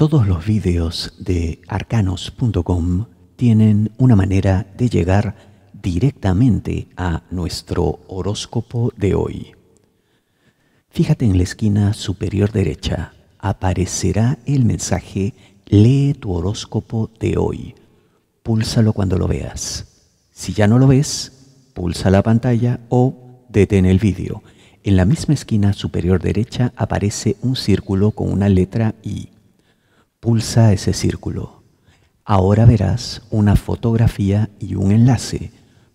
Todos los vídeos de arcanos.com tienen una manera de llegar directamente a nuestro horóscopo de hoy. Fíjate en la esquina superior derecha, aparecerá el mensaje Lee tu horóscopo de hoy. Púlsalo cuando lo veas. Si ya no lo ves, pulsa la pantalla o detén el vídeo. En la misma esquina superior derecha aparece un círculo con una letra I Pulsa ese círculo. Ahora verás una fotografía y un enlace.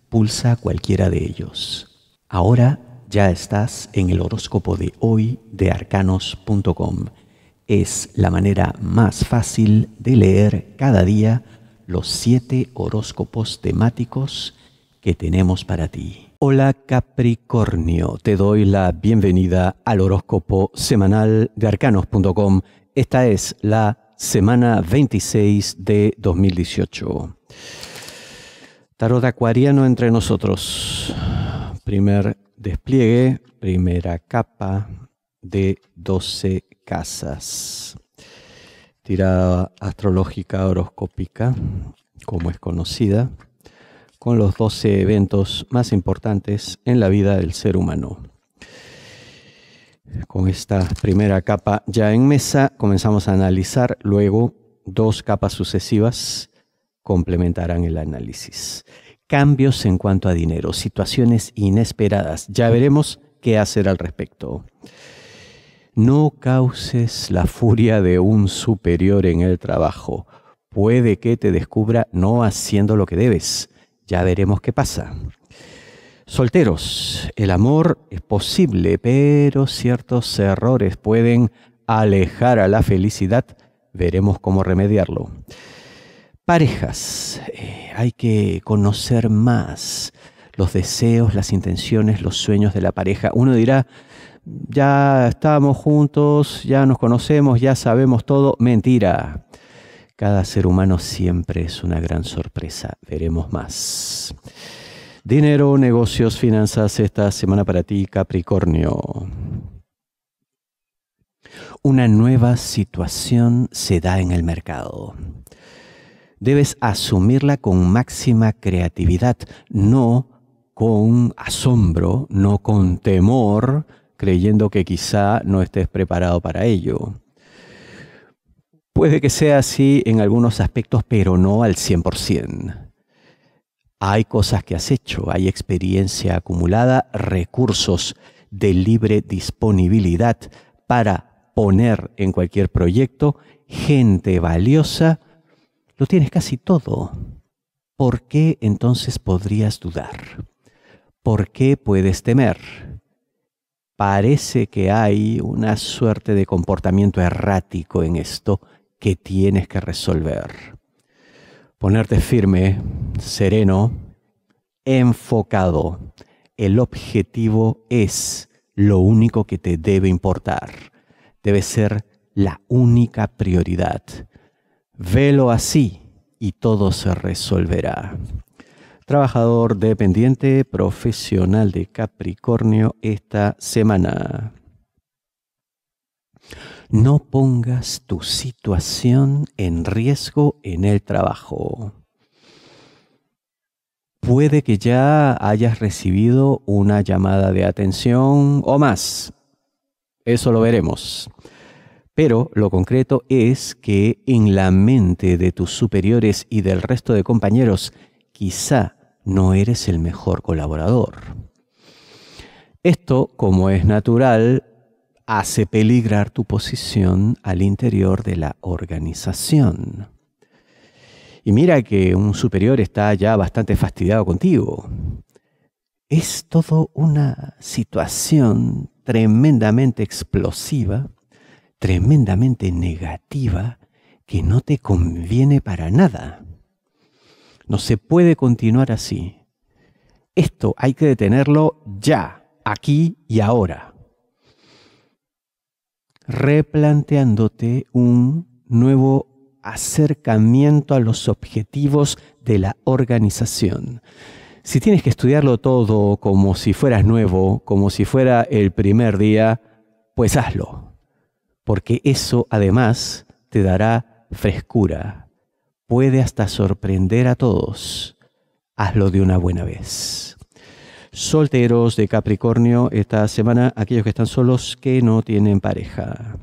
Pulsa cualquiera de ellos. Ahora ya estás en el horóscopo de hoy de arcanos.com. Es la manera más fácil de leer cada día los siete horóscopos temáticos que tenemos para ti. Hola Capricornio, te doy la bienvenida al horóscopo semanal de arcanos.com. Esta es la semana 26 de 2018. Tarot acuariano entre nosotros. Primer despliegue, primera capa de 12 casas. Tirada astrológica horoscópica, como es conocida, con los 12 eventos más importantes en la vida del ser humano. Con esta primera capa ya en mesa comenzamos a analizar, luego dos capas sucesivas complementarán el análisis. Cambios en cuanto a dinero, situaciones inesperadas, ya veremos qué hacer al respecto. No causes la furia de un superior en el trabajo. Puede que te descubra no haciendo lo que debes. Ya veremos qué pasa. Solteros, el amor es posible, pero ciertos errores pueden alejar a la felicidad. Veremos cómo remediarlo. Parejas, eh, hay que conocer más los deseos, las intenciones, los sueños de la pareja. Uno dirá, ya estamos juntos, ya nos conocemos, ya sabemos todo. Mentira. Cada ser humano siempre es una gran sorpresa. Veremos más. Dinero, negocios, finanzas, esta semana para ti, Capricornio. Una nueva situación se da en el mercado. Debes asumirla con máxima creatividad, no con asombro, no con temor, creyendo que quizá no estés preparado para ello. Puede que sea así en algunos aspectos, pero no al 100%. Hay cosas que has hecho, hay experiencia acumulada, recursos de libre disponibilidad para poner en cualquier proyecto, gente valiosa, lo tienes casi todo. ¿Por qué entonces podrías dudar? ¿Por qué puedes temer? Parece que hay una suerte de comportamiento errático en esto que tienes que resolver ponerte firme, sereno, enfocado. El objetivo es lo único que te debe importar. Debe ser la única prioridad. Velo así y todo se resolverá. Trabajador dependiente, profesional de Capricornio esta semana. No pongas tu situación en riesgo en el trabajo. Puede que ya hayas recibido una llamada de atención o más. Eso lo veremos. Pero lo concreto es que en la mente de tus superiores y del resto de compañeros, quizá no eres el mejor colaborador. Esto, como es natural, hace peligrar tu posición al interior de la organización. Y mira que un superior está ya bastante fastidiado contigo. Es todo una situación tremendamente explosiva, tremendamente negativa, que no te conviene para nada. No se puede continuar así. Esto hay que detenerlo ya, aquí y ahora replanteándote un nuevo acercamiento a los objetivos de la organización. Si tienes que estudiarlo todo como si fueras nuevo, como si fuera el primer día, pues hazlo, porque eso además te dará frescura, puede hasta sorprender a todos. Hazlo de una buena vez solteros de Capricornio esta semana, aquellos que están solos que no tienen pareja.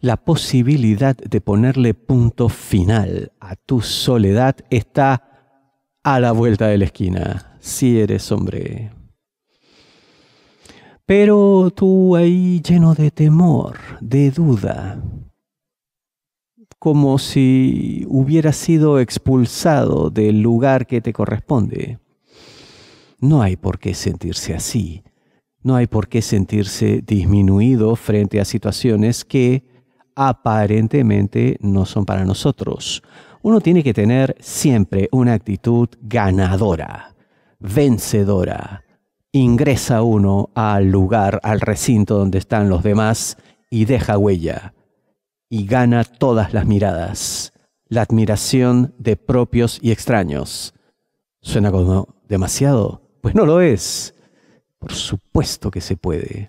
La posibilidad de ponerle punto final a tu soledad está a la vuelta de la esquina, si eres hombre. Pero tú ahí lleno de temor, de duda, como si hubiera sido expulsado del lugar que te corresponde. No hay por qué sentirse así. No hay por qué sentirse disminuido frente a situaciones que aparentemente no son para nosotros. Uno tiene que tener siempre una actitud ganadora, vencedora. Ingresa uno al lugar, al recinto donde están los demás y deja huella y gana todas las miradas, la admiración de propios y extraños. ¿Suena como demasiado? Pues no lo es. Por supuesto que se puede.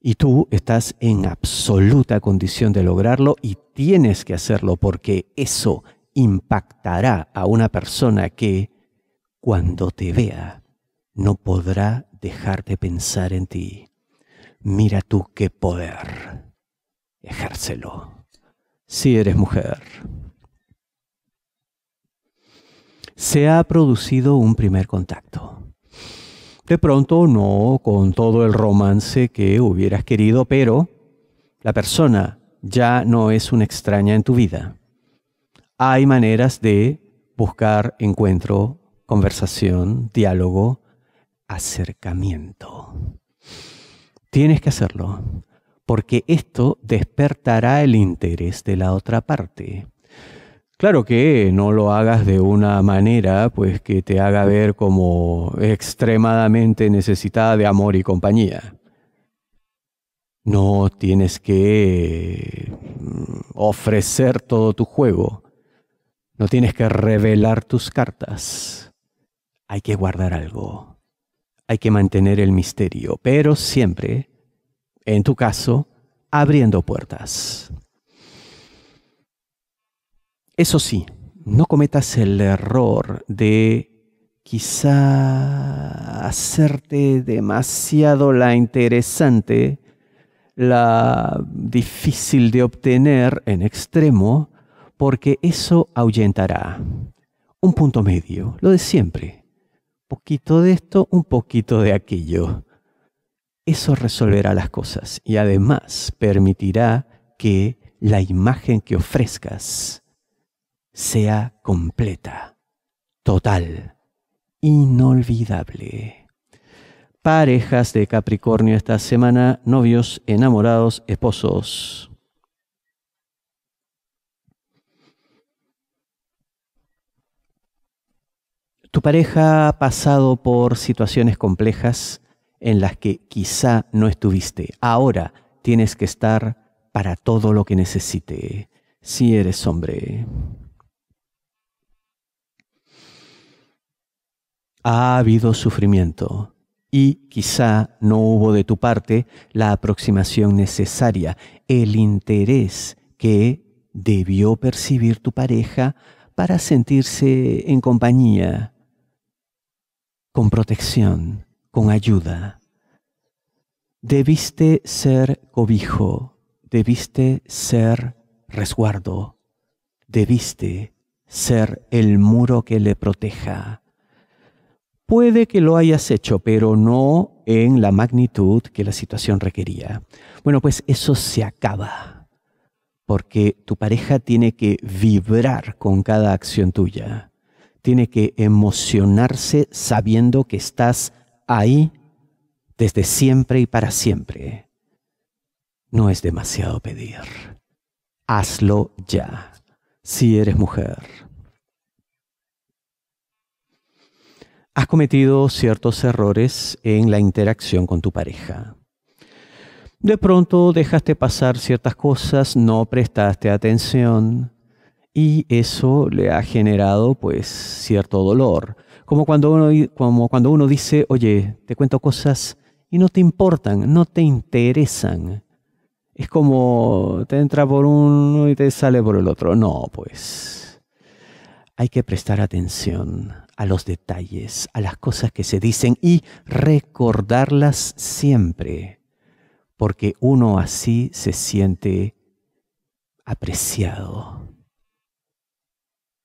Y tú estás en absoluta condición de lograrlo y tienes que hacerlo porque eso impactará a una persona que, cuando te vea, no podrá dejar de pensar en ti. Mira tú qué poder ejércelo si eres mujer. Se ha producido un primer contacto. De pronto no con todo el romance que hubieras querido, pero la persona ya no es una extraña en tu vida. Hay maneras de buscar encuentro, conversación, diálogo, acercamiento. Tienes que hacerlo porque esto despertará el interés de la otra parte. Claro que no lo hagas de una manera pues que te haga ver como extremadamente necesitada de amor y compañía. No tienes que mm, ofrecer todo tu juego. No tienes que revelar tus cartas. Hay que guardar algo. Hay que mantener el misterio, pero siempre en tu caso, abriendo puertas. Eso sí, no cometas el error de quizá hacerte demasiado la interesante, la difícil de obtener en extremo, porque eso ahuyentará. Un punto medio, lo de siempre. Poquito de esto, un poquito de aquello. Eso resolverá las cosas y además permitirá que la imagen que ofrezcas sea completa, total, inolvidable. Parejas de Capricornio esta semana, novios, enamorados, esposos. Tu pareja ha pasado por situaciones complejas en las que quizá no estuviste. Ahora tienes que estar para todo lo que necesite, si eres hombre. Ha habido sufrimiento y quizá no hubo de tu parte la aproximación necesaria, el interés que debió percibir tu pareja para sentirse en compañía, con protección, con ayuda. Debiste ser cobijo, debiste ser resguardo, debiste ser el muro que le proteja. Puede que lo hayas hecho, pero no en la magnitud que la situación requería. Bueno, pues eso se acaba, porque tu pareja tiene que vibrar con cada acción tuya, tiene que emocionarse sabiendo que estás ahí desde siempre y para siempre, no es demasiado pedir. Hazlo ya, si eres mujer. Has cometido ciertos errores en la interacción con tu pareja. De pronto dejaste pasar ciertas cosas, no prestaste atención y eso le ha generado pues cierto dolor como cuando uno, cuando uno dice, oye, te cuento cosas y no te importan, no te interesan. Es como te entra por uno y te sale por el otro. No, pues hay que prestar atención a los detalles, a las cosas que se dicen y recordarlas siempre, porque uno así se siente apreciado,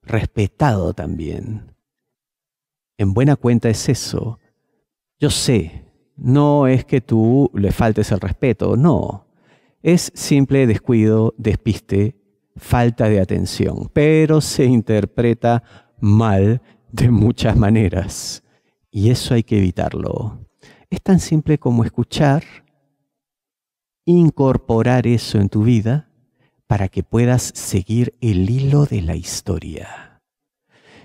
respetado también en buena cuenta es eso. Yo sé, no es que tú le faltes el respeto, no. Es simple descuido, despiste, falta de atención, pero se interpreta mal de muchas maneras. Y eso hay que evitarlo. Es tan simple como escuchar, incorporar eso en tu vida para que puedas seguir el hilo de la historia.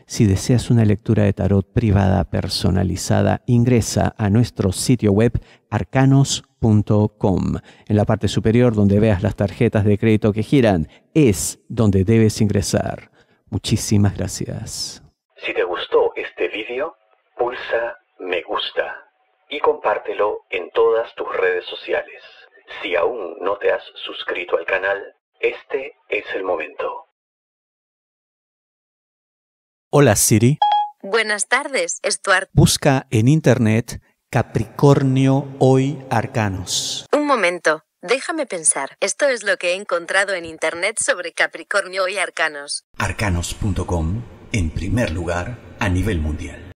Si deseas una lectura de tarot privada personalizada, ingresa a nuestro sitio web arcanos.com. En la parte superior donde veas las tarjetas de crédito que giran, es donde debes ingresar. Muchísimas gracias. Si te gustó este vídeo, pulsa me gusta y compártelo en todas tus redes sociales. Si aún no te has suscrito al canal, este es el momento. Hola Siri. Buenas tardes, Stuart. Busca en Internet Capricornio hoy Arcanos. Un momento, déjame pensar. Esto es lo que he encontrado en Internet sobre Capricornio hoy Arcanos. Arcanos.com, en primer lugar, a nivel mundial.